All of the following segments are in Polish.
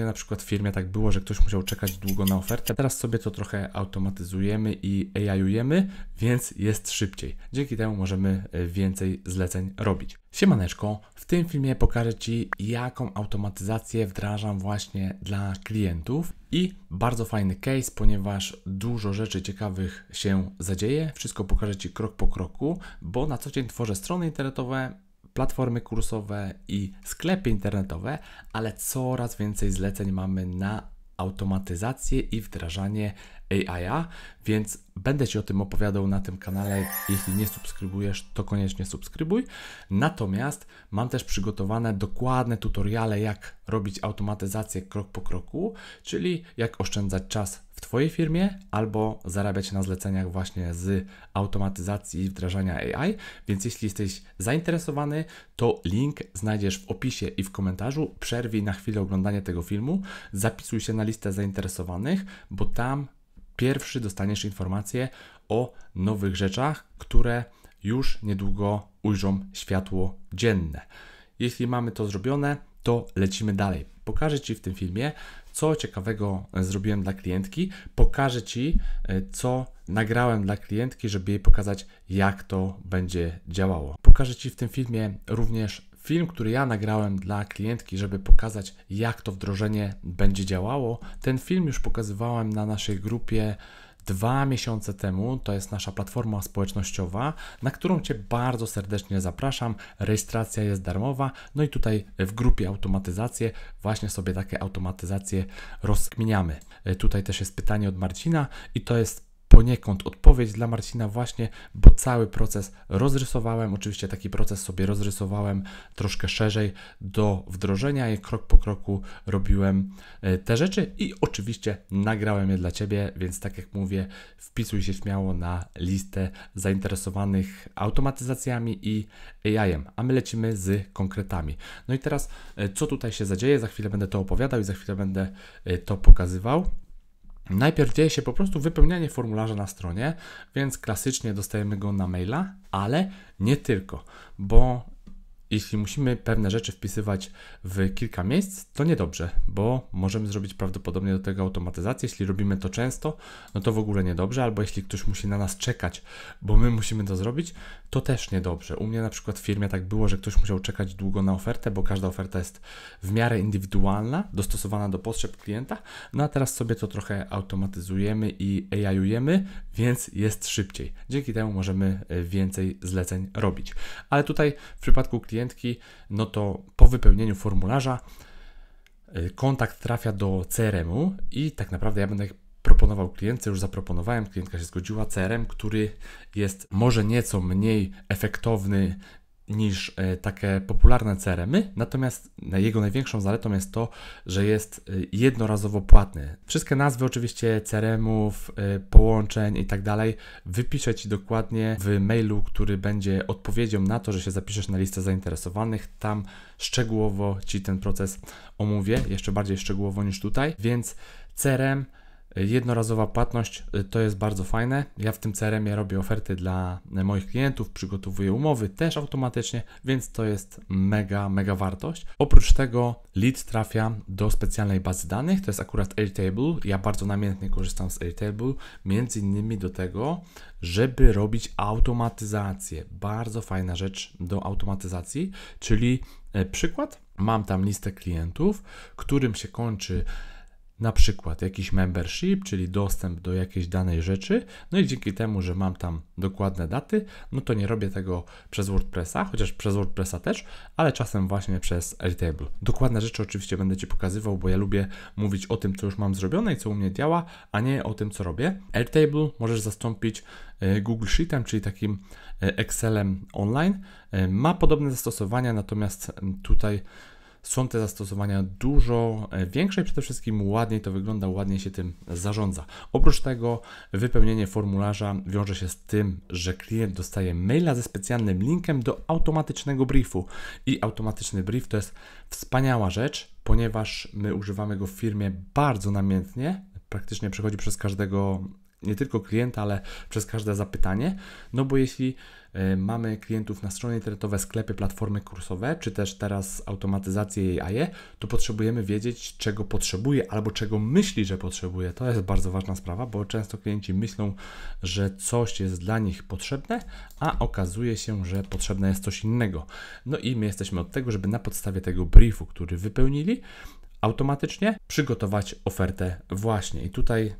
mnie na przykład w firmie tak było, że ktoś musiał czekać długo na ofertę. Teraz sobie to trochę automatyzujemy i AI-ujemy, więc jest szybciej. Dzięki temu możemy e, więcej zleceń robić. Siemaneczko, w tym filmie pokażę Ci, jaką automatyzację wdrażam właśnie dla klientów. I bardzo fajny case, ponieważ dużo rzeczy ciekawych się zadzieje. Wszystko pokażę Ci krok po kroku, bo na co dzień tworzę strony internetowe, platformy kursowe i sklepy internetowe, ale coraz więcej zleceń mamy na automatyzację i wdrażanie AI, więc będę Ci o tym opowiadał na tym kanale. Jeśli nie subskrybujesz, to koniecznie subskrybuj. Natomiast mam też przygotowane dokładne tutoriale, jak robić automatyzację krok po kroku, czyli jak oszczędzać czas w Twojej firmie albo zarabiać na zleceniach właśnie z automatyzacji i wdrażania AI. Więc jeśli jesteś zainteresowany, to link znajdziesz w opisie i w komentarzu. Przerwij na chwilę oglądanie tego filmu, zapisuj się na listę zainteresowanych, bo tam pierwszy dostaniesz informacje o nowych rzeczach, które już niedługo ujrzą światło dzienne. Jeśli mamy to zrobione, to lecimy dalej. Pokażę Ci w tym filmie, co ciekawego e, zrobiłem dla klientki. Pokażę Ci, e, co nagrałem dla klientki, żeby jej pokazać, jak to będzie działało. Pokażę Ci w tym filmie również film, który ja nagrałem dla klientki, żeby pokazać, jak to wdrożenie będzie działało. Ten film już pokazywałem na naszej grupie Dwa miesiące temu to jest nasza platforma społecznościowa, na którą Cię bardzo serdecznie zapraszam. Rejestracja jest darmowa. No i tutaj w grupie automatyzacje właśnie sobie takie automatyzacje rozkminiamy. E, tutaj też jest pytanie od Marcina i to jest poniekąd odpowiedź dla Marcina właśnie, bo cały proces rozrysowałem, oczywiście taki proces sobie rozrysowałem troszkę szerzej do wdrożenia i krok po kroku robiłem e, te rzeczy i oczywiście nagrałem je dla Ciebie, więc tak jak mówię, wpisuj się śmiało na listę zainteresowanych automatyzacjami i AI-em, a my lecimy z konkretami. No i teraz, e, co tutaj się zadzieje, za chwilę będę to opowiadał i za chwilę będę e, to pokazywał. Najpierw dzieje się po prostu wypełnianie formularza na stronie, więc klasycznie dostajemy go na maila, ale nie tylko, bo jeśli musimy pewne rzeczy wpisywać w kilka miejsc, to niedobrze, bo możemy zrobić prawdopodobnie do tego automatyzację. Jeśli robimy to często, no to w ogóle niedobrze, albo jeśli ktoś musi na nas czekać, bo my musimy to zrobić, to też niedobrze. U mnie na przykład w firmie tak było, że ktoś musiał czekać długo na ofertę, bo każda oferta jest w miarę indywidualna, dostosowana do potrzeb klienta. No a teraz sobie to trochę automatyzujemy i AI-ujemy, więc jest szybciej. Dzięki temu możemy y, więcej zleceń robić. Ale tutaj w przypadku klienta, klientki, no to po wypełnieniu formularza y, kontakt trafia do CRM-u i tak naprawdę ja będę proponował klientce, już zaproponowałem, klientka się zgodziła, CRM, który jest może nieco mniej efektowny niż e, takie popularne CRM-y, natomiast jego największą zaletą jest to, że jest e, jednorazowo płatny. Wszystkie nazwy oczywiście CRM-ów, e, połączeń i tak dalej wypiszę Ci dokładnie w mailu, który będzie odpowiedzią na to, że się zapiszesz na listę zainteresowanych. Tam szczegółowo Ci ten proces omówię, jeszcze bardziej szczegółowo niż tutaj, więc CRM Jednorazowa płatność y, to jest bardzo fajne. Ja w tym crm ja robię oferty dla y, moich klientów, przygotowuję umowy też automatycznie, więc to jest mega, mega wartość. Oprócz tego lead trafia do specjalnej bazy danych, to jest akurat Airtable. Ja bardzo namiętnie korzystam z Airtable, między innymi do tego, żeby robić automatyzację. Bardzo fajna rzecz do automatyzacji, czyli y, przykład, mam tam listę klientów, którym się kończy na przykład jakiś membership, czyli dostęp do jakiejś danej rzeczy, no i dzięki temu, że mam tam dokładne daty, no to nie robię tego przez WordPressa, chociaż przez WordPressa też, ale czasem właśnie przez Airtable. Dokładne rzeczy oczywiście będę Ci pokazywał, bo ja lubię mówić o tym, co już mam zrobione i co u mnie działa, a nie o tym, co robię. Airtable możesz zastąpić e, Google Sheetem, czyli takim e, Excelem online. E, ma podobne zastosowania, natomiast tutaj są te zastosowania dużo e, większe i przede wszystkim ładniej to wygląda, ładniej się tym zarządza. Oprócz tego wypełnienie formularza wiąże się z tym, że klient dostaje maila ze specjalnym linkiem do automatycznego briefu i automatyczny brief to jest wspaniała rzecz, ponieważ my używamy go w firmie bardzo namiętnie, praktycznie przechodzi przez każdego nie tylko klienta, ale przez każde zapytanie. No bo jeśli e, mamy klientów na stronie internetowe, sklepy, platformy kursowe, czy też teraz automatyzację AI, to potrzebujemy wiedzieć, czego potrzebuje albo czego myśli, że potrzebuje. To jest bardzo ważna sprawa, bo często klienci myślą, że coś jest dla nich potrzebne, a okazuje się, że potrzebne jest coś innego. No i my jesteśmy od tego, żeby na podstawie tego briefu, który wypełnili, automatycznie przygotować ofertę właśnie. I tutaj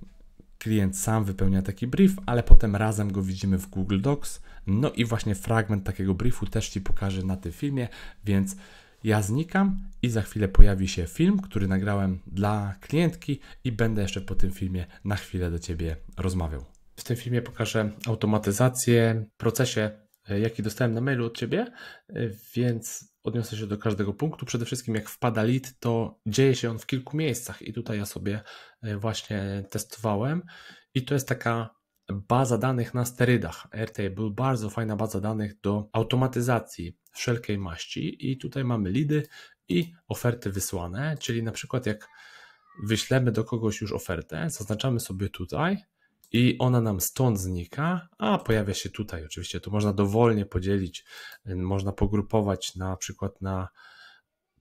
klient sam wypełnia taki brief, ale potem razem go widzimy w Google Docs. No i właśnie fragment takiego briefu też Ci pokażę na tym filmie, więc ja znikam i za chwilę pojawi się film, który nagrałem dla klientki i będę jeszcze po tym filmie na chwilę do Ciebie rozmawiał. W tym filmie pokażę automatyzację w procesie E, jaki dostałem na mailu od ciebie, e, więc odniosę się do każdego punktu. Przede wszystkim, jak wpada lead, to dzieje się on w kilku miejscach, i tutaj ja sobie e, właśnie testowałem. I to jest taka baza danych na sterydach. Airtable, bardzo fajna baza danych do automatyzacji wszelkiej maści. I tutaj mamy lidy i oferty wysłane, czyli na przykład jak wyślemy do kogoś już ofertę, zaznaczamy sobie tutaj i ona nam stąd znika, a pojawia się tutaj. Oczywiście tu można dowolnie podzielić, y, można pogrupować na przykład na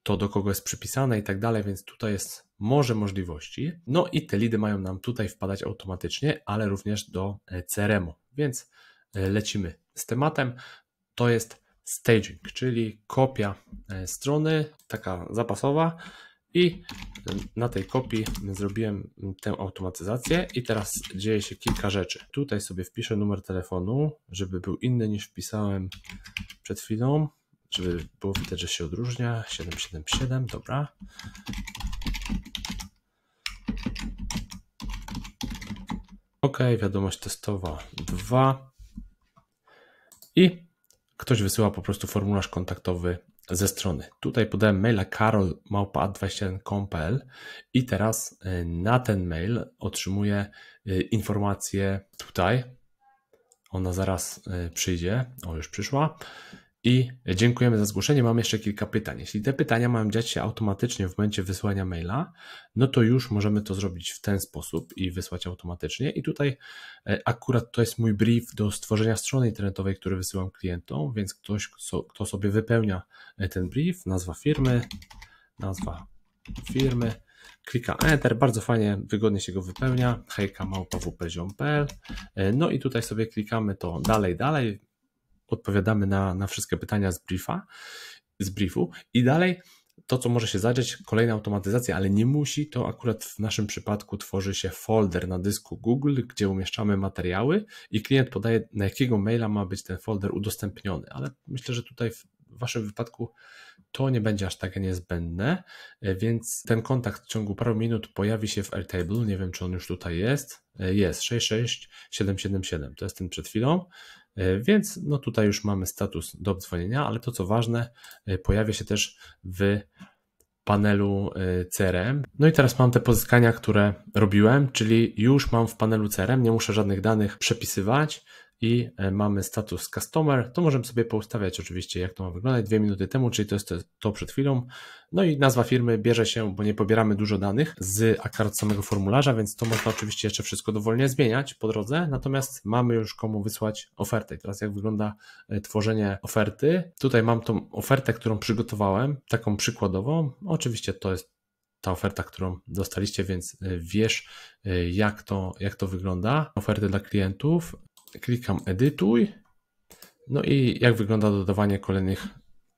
to, do kogo jest przypisane i tak dalej, więc tutaj jest może możliwości. No i te lidy mają nam tutaj wpadać automatycznie, ale również do e, CRM-u. Więc e, lecimy z tematem. To jest staging, czyli kopia e, strony, taka zapasowa i na tej kopii zrobiłem tę automatyzację i teraz dzieje się kilka rzeczy. Tutaj sobie wpiszę numer telefonu, żeby był inny niż wpisałem przed chwilą, żeby było widać, że się odróżnia. 777, dobra. OK, wiadomość testowa 2 i ktoś wysyła po prostu formularz kontaktowy ze strony. Tutaj podałem maila karol.małpa21.com.pl i teraz y, na ten mail otrzymuję y, informację tutaj. Ona zaraz y, przyjdzie. O, już przyszła. I dziękujemy za zgłoszenie. Mam jeszcze kilka pytań. Jeśli te pytania mają dziać się automatycznie w momencie wysłania maila, no to już możemy to zrobić w ten sposób i wysłać automatycznie. I tutaj e, akurat to jest mój brief do stworzenia strony internetowej, który wysyłam klientom, więc ktoś, kto sobie wypełnia e, ten brief, nazwa firmy, nazwa firmy, klika Enter, bardzo fajnie, wygodnie się go wypełnia, hejka małpa.wp.pl, e, no i tutaj sobie klikamy to dalej, dalej, odpowiadamy na, na wszystkie pytania z briefa, z briefu i dalej to, co może się zadziać, kolejna automatyzacja, ale nie musi, to akurat w naszym przypadku tworzy się folder na dysku Google, gdzie umieszczamy materiały i klient podaje, na jakiego maila ma być ten folder udostępniony, ale myślę, że tutaj w Waszym wypadku to nie będzie aż takie niezbędne, e, więc ten kontakt w ciągu paru minut pojawi się w Airtable, nie wiem, czy on już tutaj jest, e, jest 66777, to jest ten przed chwilą, E, więc no tutaj już mamy status do obdzwonienia, ale to co ważne, e, pojawia się też w panelu e, CRM. No i teraz mam te pozyskania, które robiłem, czyli już mam w panelu CRM, nie muszę żadnych danych przepisywać i e, mamy status customer, to możemy sobie poustawiać oczywiście, jak to ma wyglądać dwie minuty temu, czyli to jest to przed chwilą. No i nazwa firmy bierze się, bo nie pobieramy dużo danych z akurat samego formularza, więc to można oczywiście jeszcze wszystko dowolnie zmieniać po drodze, natomiast mamy już komu wysłać ofertę. I teraz jak wygląda e, tworzenie oferty? Tutaj mam tą ofertę, którą przygotowałem, taką przykładową. Oczywiście to jest ta oferta, którą dostaliście, więc e, wiesz, jak to, jak to wygląda. Oferty dla klientów. Klikam edytuj. No i jak wygląda dodawanie kolejnych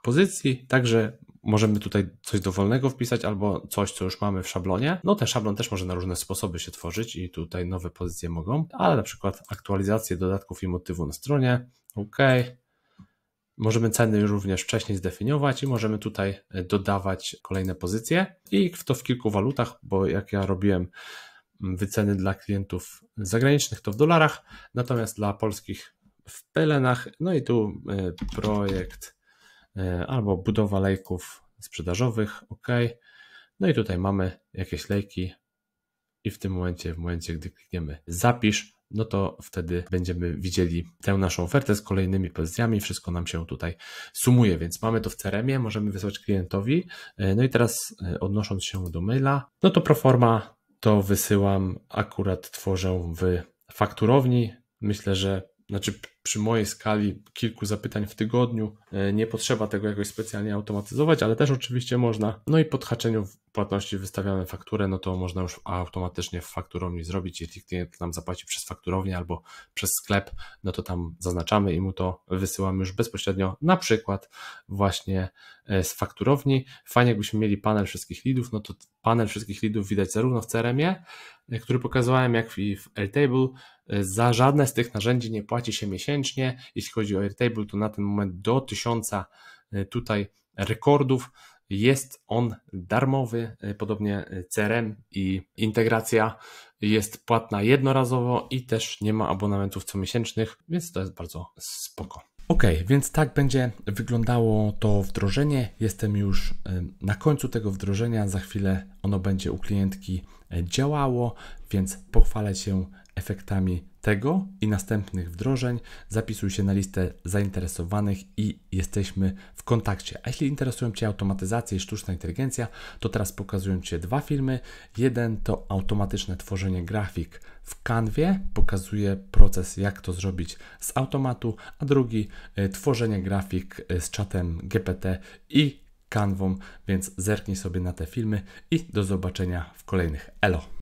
pozycji. Także możemy tutaj coś dowolnego wpisać albo coś, co już mamy w szablonie. No ten szablon też może na różne sposoby się tworzyć i tutaj nowe pozycje mogą, ale na przykład aktualizację dodatków i motywu na stronie. OK. Możemy ceny również wcześniej zdefiniować i możemy tutaj dodawać kolejne pozycje i w to w kilku walutach, bo jak ja robiłem wyceny dla klientów zagranicznych to w dolarach, natomiast dla polskich w pelenach. No i tu e, projekt e, albo budowa lejków sprzedażowych, ok. No i tutaj mamy jakieś lejki i w tym momencie, w momencie, gdy klikniemy zapisz, no to wtedy będziemy widzieli tę naszą ofertę z kolejnymi pozycjami. Wszystko nam się tutaj sumuje, więc mamy to w crm możemy wysłać klientowi. E, no i teraz odnosząc się do maila, no to proforma to wysyłam, akurat tworzę w fakturowni. Myślę, że znaczy przy mojej skali kilku zapytań w tygodniu. E, nie potrzeba tego jakoś specjalnie automatyzować, ale też oczywiście można. No i po haczeniu płatności wystawiamy fakturę, no to można już automatycznie w fakturowni zrobić. Jeśli klient nam zapłaci przez fakturownię albo przez sklep, no to tam zaznaczamy i mu to wysyłamy już bezpośrednio, na przykład właśnie e, z fakturowni. Fajnie, jakbyśmy mieli panel wszystkich lidów, no to panel wszystkich lidów widać zarówno w CRM-ie, e, który pokazałem, jak i w Airtable. Za żadne z tych narzędzi nie płaci się miesięcznie miesięcznie. Jeśli chodzi o Airtable, to na ten moment do 1000 e, tutaj rekordów. Jest on darmowy, e, podobnie e, CRM i integracja jest płatna jednorazowo i też nie ma abonamentów comiesięcznych, więc to jest bardzo spoko. Ok, więc tak będzie wyglądało to wdrożenie. Jestem już na końcu tego wdrożenia. Za chwilę ono będzie u klientki działało, więc pochwalę się efektami tego i następnych wdrożeń. Zapisuj się na listę zainteresowanych i jesteśmy w kontakcie. A jeśli interesują Cię automatyzacja i sztuczna inteligencja, to teraz pokazuję Ci dwa filmy. Jeden to automatyczne tworzenie grafik w kanwie, pokazuje proces, jak to zrobić z automatu, a drugi y, tworzenie grafik y, z czatem GPT i kanwą, więc zerknij sobie na te filmy i do zobaczenia w kolejnych. Elo!